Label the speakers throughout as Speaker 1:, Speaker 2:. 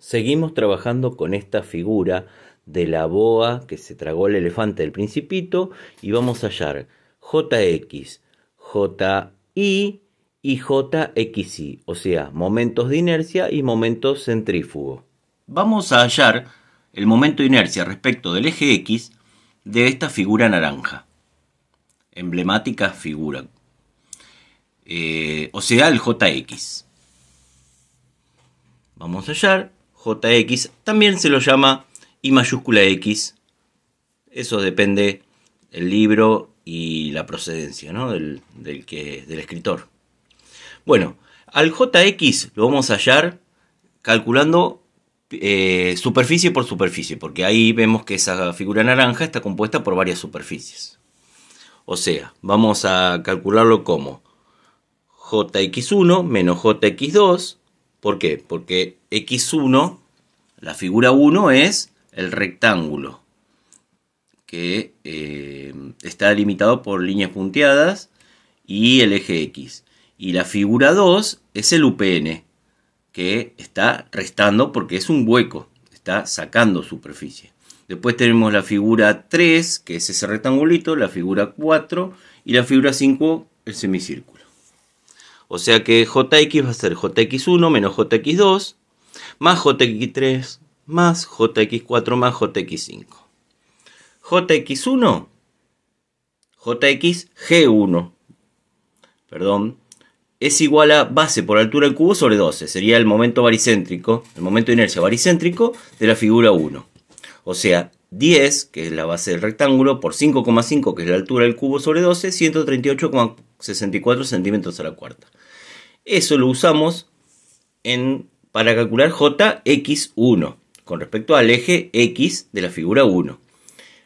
Speaker 1: seguimos trabajando con esta figura de la boa que se tragó el elefante del principito y vamos a hallar JX, JI y JXI, o sea, momentos de inercia y momentos centrífugo. Vamos a hallar el momento de inercia respecto del eje X de esta figura naranja, emblemática figura, eh, o sea, el JX. Vamos a hallar JX, también se lo llama I mayúscula X. Eso depende el libro y la procedencia ¿no? del, del, escritor. Bueno, al JX lo vamos a hallar calculando eh, superficie por superficie, porque ahí vemos que esa figura naranja está compuesta por varias superficies. O sea, vamos a calcularlo como jx1 menos jx2 ¿Por qué? Porque X1, la figura 1 es el rectángulo que eh, está delimitado por líneas punteadas y el eje X. Y la figura 2 es el UPN, que está restando porque es un hueco, está sacando superficie. Después tenemos la figura 3, que es ese rectangulito, la figura 4 y la figura 5, el semicírculo. O sea que jx va a ser jx1 menos jx2 más jx3 más jx4 más jx5. jx1, jxg1, perdón, es igual a base por altura del cubo sobre 12. Sería el momento baricéntrico, el momento de inercia baricéntrico de la figura 1. O sea, 10, que es la base del rectángulo, por 5,5, que es la altura del cubo sobre 12, 138,64 centímetros a la cuarta. Eso lo usamos para calcular JX1 con respecto al eje X de la figura 1.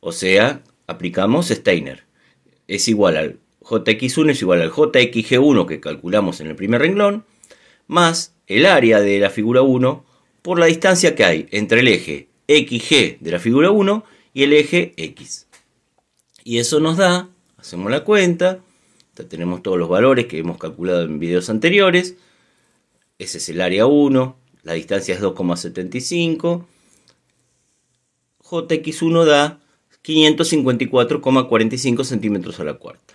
Speaker 1: O sea, aplicamos Steiner. Es igual al JX1 es igual al JXG1 que calculamos en el primer renglón, más el área de la figura 1 por la distancia que hay entre el eje XG de la figura 1 y el eje X. Y eso nos da, hacemos la cuenta, tenemos todos los valores que hemos calculado en videos anteriores. Ese es el área 1, la distancia es 2,75. JX1 da 554,45 centímetros a la cuarta.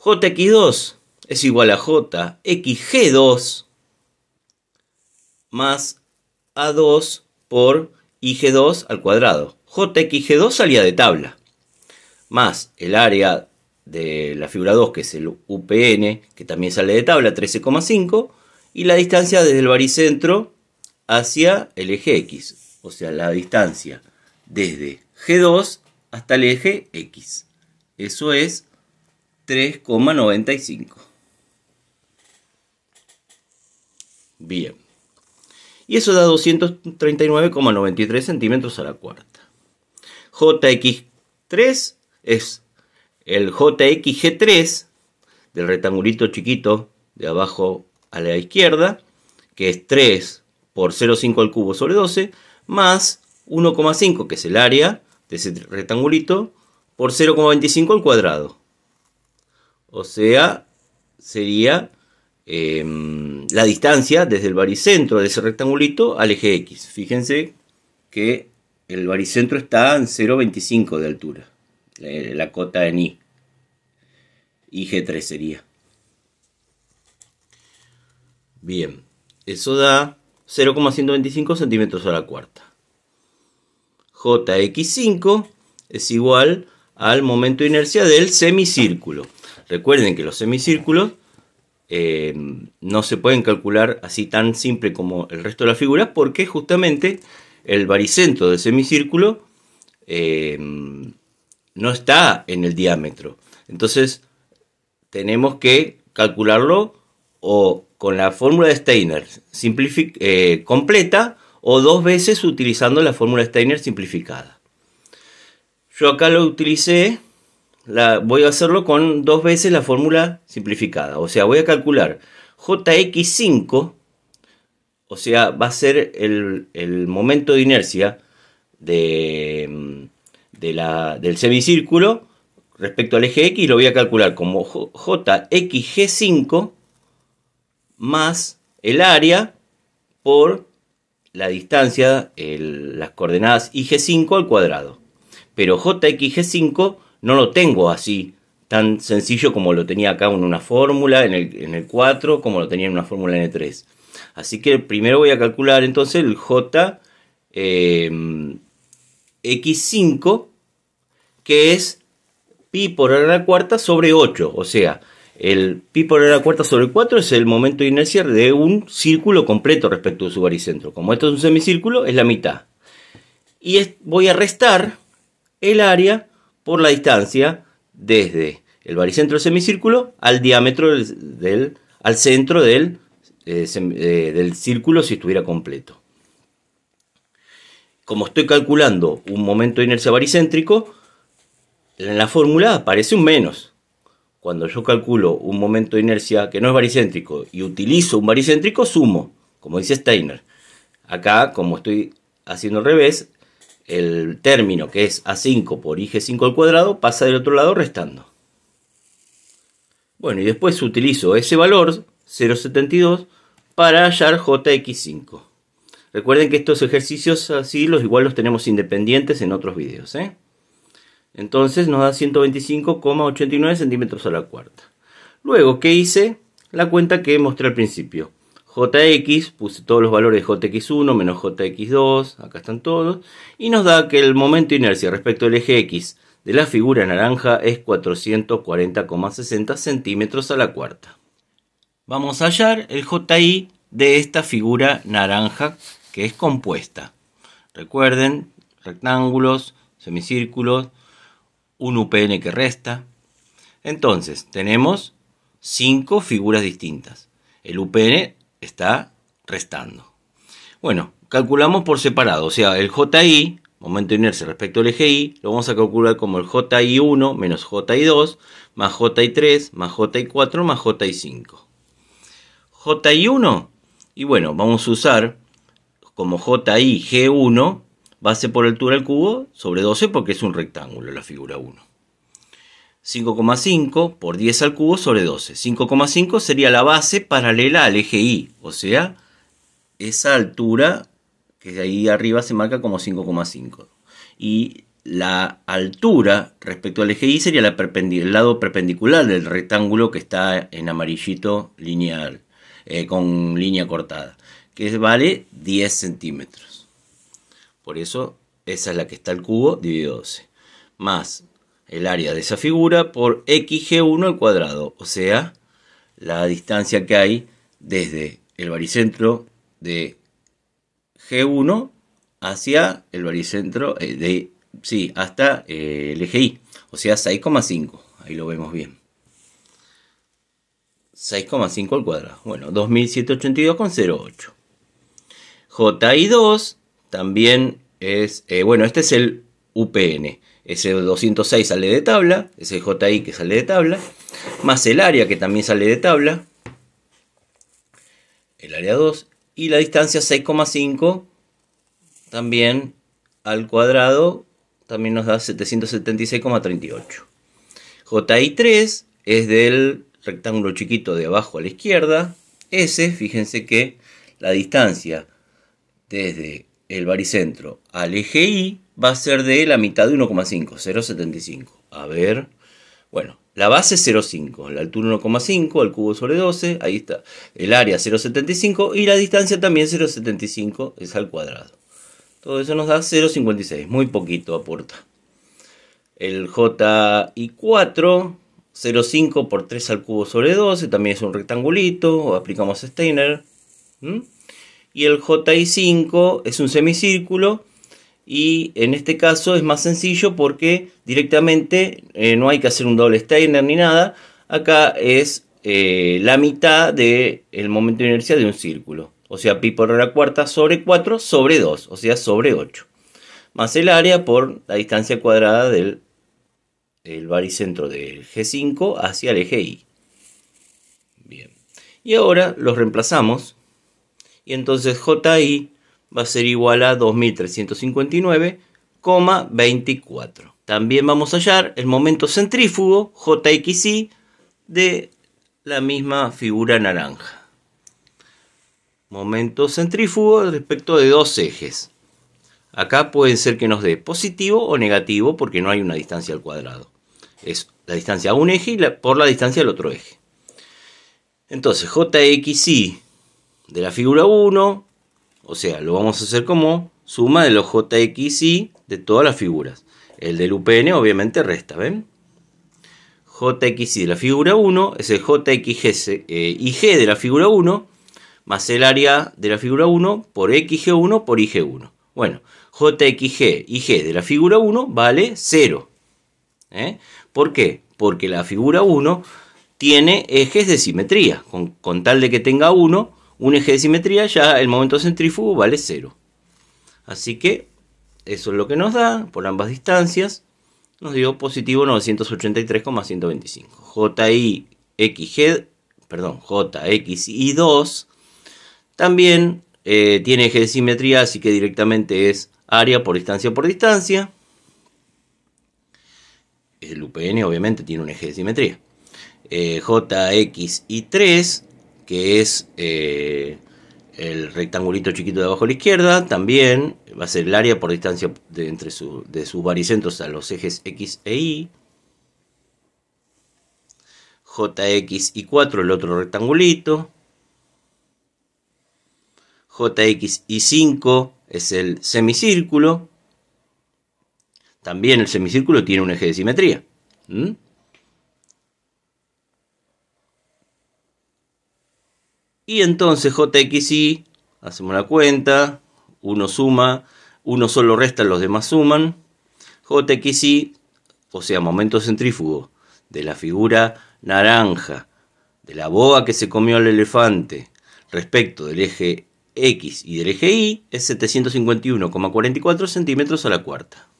Speaker 1: JX2 es igual a JXG2 más A2 por IG2 al cuadrado. JXG2 salía de tabla, más el área de la figura 2, que es el UPN, que también sale de tabla, 13,5, y la distancia desde el baricentro hacia el eje X, o sea, la distancia desde G2 hasta el eje X. Eso es 3,95. Bien. Y eso da 239,93 centímetros a la cuarta. JX3 es el JXG3 del rectangulito chiquito de abajo a la izquierda, que es 3 por 0,5 al cubo sobre 12, más 1,5, que es el área de ese rectangulito, por 0,25 al cuadrado. O sea, sería em, la distancia desde el baricentro de ese rectangulito al eje X. Fíjense que el baricentro está en 0,25 de altura la, cota en I. Y G3 sería. Bien, eso da 0,125 centímetros a la cuarta. JX5 es igual al momento de inercia del semicírculo. Recuerden que los semicírculos eh, no se pueden calcular así tan simple como el resto de las figuras porque justamente el baricentro del semicírculo eh, no está en el diámetro. Entonces, tenemos que calcularlo o con la fórmula de Steiner eh, completa o dos veces utilizando la fórmula de Steiner simplificada. Yo acá lo utilicé, la, voy a hacerlo con dos veces la fórmula simplificada. O sea, voy a calcular JX5, o sea, va a ser el, el momento de inercia de mm, del semicírculo respecto al eje X, lo voy a calcular como JXG5 más el área por la distancia, las coordenadas IG5 al cuadrado. Pero JXG5 no lo tengo así tan sencillo como lo tenía acá en una fórmula, en el, 4, como lo tenía en una fórmula en el 3. Así que primero voy a calcular entonces el J 5 eh, que es pi por a la cuarta sobre 8. O sea, el pi por hora a la cuarta sobre 4 es el momento de inercia de un círculo completo respecto a su baricentro. Como esto es un semicírculo, es la mitad. Y voy a restar el área por la distancia desde el baricentro del semicírculo al diámetro del, al centro del, eh, eh, del círculo si estuviera completo. Como estoy calculando un momento de inercia baricéntrico, en la fórmula aparece un menos. Cuando yo calculo un momento de inercia que no es baricéntrico y utilizo un baricéntrico, sumo, como dice Steiner. Acá, como estoy haciendo al revés, el término que es A5 por IG5 al cuadrado pasa del otro lado restando. Bueno, y después utilizo ese valor, 0,72, para hallar JX5. Recuerden que estos ejercicios así los igual los tenemos independientes en otros videos. ¿eh? Entonces nos da 125,89 centímetros a la cuarta. Luego, ¿qué hice? La cuenta que mostré al principio. JX, puse todos los valores de JX1 menos JX2, acá están todos, y nos da que el momento de inercia respecto al eje X de la figura naranja es 440,60 centímetros a la cuarta. Vamos a hallar el JI de esta figura naranja que es compuesta. Recuerden, rectángulos, semicírculos, un UPN que resta. Entonces, tenemos cinco figuras distintas. El UPN está restando. Bueno, calculamos por separado, o sea, el JI, momento inercia respecto al eje I, lo vamos a calcular como el JI1 menos JI2 más JI3 más JI4 más JI5. JI1, y bueno, vamos a usar como jig G1 Base por altura al cubo sobre 12 porque es un rectángulo la figura 1. 5,5 por 10 al cubo sobre 12. 5,5 sería la base paralela al eje Y, o sea, esa altura que de ahí arriba se marca como 5,5. Y la altura respecto al eje I sería el lado perpendicular del rectángulo que está en amarillito lineal, eh, con línea cortada, que vale 10 centímetros. Por eso esa es la que está el cubo dividido 12. Más el área de esa figura por xg1 al cuadrado. O sea, la distancia que hay desde el baricentro de G1 hacia el baricentro eh, de... Sí, hasta eh, el eje Y. O sea, 6,5. Ahí lo vemos bien. 6,5 al cuadrado. Bueno, 2782,08. JI2 también es, eh, bueno, este es el UPN, ese 206 sale de tabla, ese JI que sale de tabla, más el área que también sale de tabla, el área 2, y la distancia 6,5 también al cuadrado también nos da 776,38. JI3 es del rectángulo chiquito de abajo a la izquierda. Ese, fíjense que la distancia desde el baricentro al eje Y va a ser de la mitad de 1,5, 0,75. A ver, bueno, la base es 0,5, la altura 1,5, el cubo sobre 12, ahí está. El área 0,75 y la distancia también 0,75 es al cuadrado. Todo eso nos da 0,56, muy poquito aporta. El JI4, 0,5 por 3 al cubo sobre 12, también es un rectangulito, aplicamos Steiner y el JI5 es un semicírculo y en este caso es más sencillo porque directamente eh, no hay que hacer un doble Steiner ni nada. Acá es eh, la mitad del el momento de inercia de un círculo. O sea, pi por la cuarta sobre 4 sobre 2, o sea, sobre 8. Más el área por la distancia cuadrada del el baricentro del G5 hacia el eje Y. Bien. Y ahora los reemplazamos y entonces JI va a ser igual a 2359,24. También vamos a hallar el momento centrífugo JXI de la misma figura naranja. Momento centrífugo respecto de dos ejes. Acá pueden ser que nos dé positivo o negativo porque no hay una distancia al cuadrado. Es la distancia a un eje y por la distancia al otro eje. Entonces, JXI de la figura 1, o sea, lo vamos a hacer como suma de los JXY de todas las figuras. El del UPN obviamente resta, ¿ven? JXY de la figura 1 es el JXG y eh, G de la figura 1 más el área de la figura 1 por XG1 por IG1. Bueno, JXG G de la figura 1 vale 0. ¿Eh? ¿Por qué? Porque la figura 1 tiene ejes de simetría. Con, con tal de que tenga 1, un eje de simetría, ya el momento centrífugo vale 0. Así que eso es lo que nos da por ambas distancias. Nos dio positivo 983,125. JIXG, perdón, JXI2 también eh, tiene eje de simetría, así que directamente es área por distancia por distancia. El UPN obviamente tiene un eje de simetría. Eh, JXI3 que es eh, el rectangulito chiquito de abajo a la izquierda, también va a ser el área por distancia de, entre de sus baricentros a los ejes X e Y. JX y 4, el otro rectangulito. JX y 5 es el semicírculo. También el semicírculo tiene un eje de simetría. Y entonces JXY, hacemos la cuenta, uno suma, uno solo resta, los demás suman. JXY, o sea, momento centrífugo de la figura naranja, de la boa que se comió al elefante, respecto del eje X y del eje Y, es 751,44 centímetros a la cuarta.